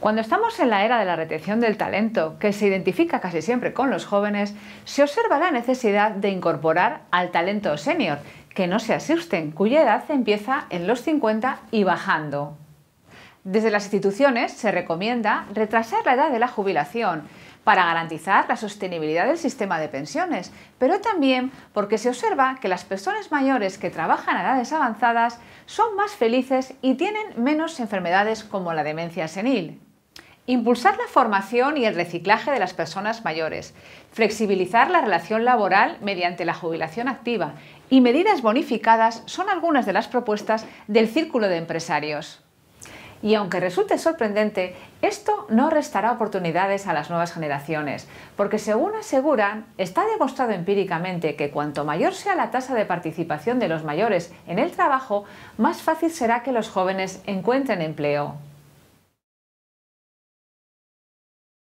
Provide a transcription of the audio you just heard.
Cuando estamos en la era de la retención del talento, que se identifica casi siempre con los jóvenes, se observa la necesidad de incorporar al talento senior, que no se asusten, cuya edad empieza en los 50 y bajando. Desde las instituciones se recomienda retrasar la edad de la jubilación para garantizar la sostenibilidad del sistema de pensiones, pero también porque se observa que las personas mayores que trabajan a edades avanzadas son más felices y tienen menos enfermedades como la demencia senil. Impulsar la formación y el reciclaje de las personas mayores. Flexibilizar la relación laboral mediante la jubilación activa. Y medidas bonificadas son algunas de las propuestas del Círculo de Empresarios. Y aunque resulte sorprendente, esto no restará oportunidades a las nuevas generaciones, porque según aseguran, está demostrado empíricamente que cuanto mayor sea la tasa de participación de los mayores en el trabajo, más fácil será que los jóvenes encuentren empleo.